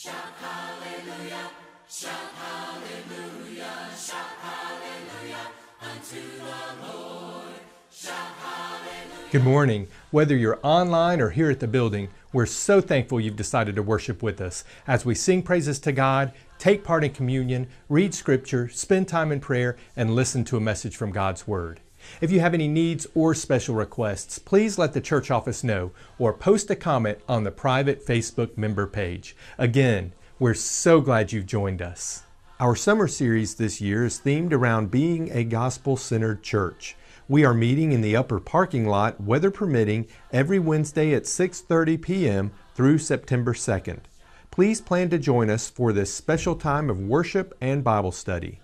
Shout hallelujah, shout hallelujah, shout hallelujah unto the Lord. Shout hallelujah. Good morning. Whether you're online or here at the building, we're so thankful you've decided to worship with us as we sing praises to God, take part in communion, read scripture, spend time in prayer, and listen to a message from God's Word. If you have any needs or special requests, please let the church office know or post a comment on the private Facebook member page. Again, we're so glad you've joined us. Our summer series this year is themed around being a gospel centered church. We are meeting in the upper parking lot, weather permitting, every Wednesday at 6:30 p.m. through September 2nd. Please plan to join us for this special time of worship and Bible study.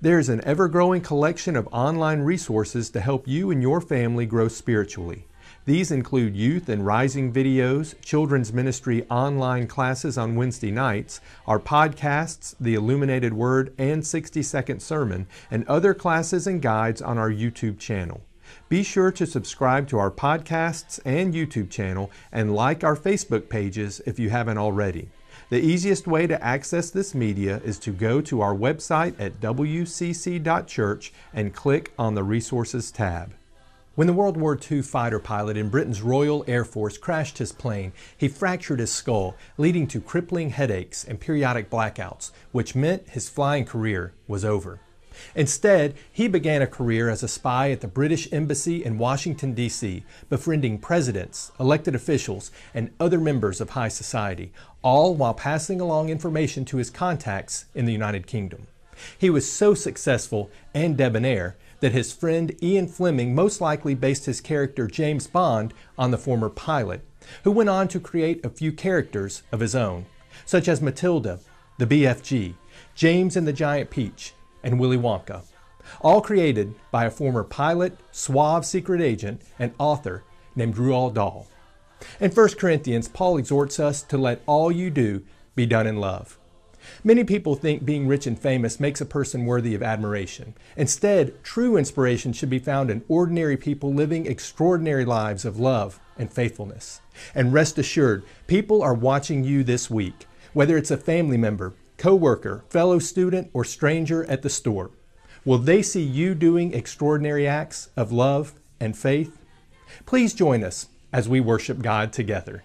There is an ever growing collection of online resources to help you and your family grow spiritually. These include youth and rising videos, children's ministry online classes on Wednesday nights, our podcasts, The Illuminated Word and 60 Second Sermon, and other classes and guides on our YouTube channel. Be sure to subscribe to our podcasts and YouTube channel and like our Facebook pages if you haven't already. The easiest way to access this media is to go to our website at wcc.church and click on the Resources tab. When the World War II fighter pilot in Britain's Royal Air Force crashed his plane, he fractured his skull, leading to crippling headaches and periodic blackouts, which meant his flying career was over. Instead, he began a career as a spy at the British Embassy in Washington, D.C., befriending presidents, elected officials, and other members of high society, all while passing along information to his contacts in the United Kingdom. He was so successful and debonair that his friend Ian Fleming most likely based his character James Bond on the former pilot, who went on to create a few characters of his own, such as Matilda, the BFG, James and the Giant Peach, and Willy Wonka, all created by a former pilot, suave secret agent, and author named Rual Dahl. In 1 Corinthians, Paul exhorts us to let all you do be done in love. Many people think being rich and famous makes a person worthy of admiration. Instead, true inspiration should be found in ordinary people living extraordinary lives of love and faithfulness. And rest assured, people are watching you this week, whether it's a family member, coworker, fellow student, or stranger at the store? Will they see you doing extraordinary acts of love and faith? Please join us as we worship God together.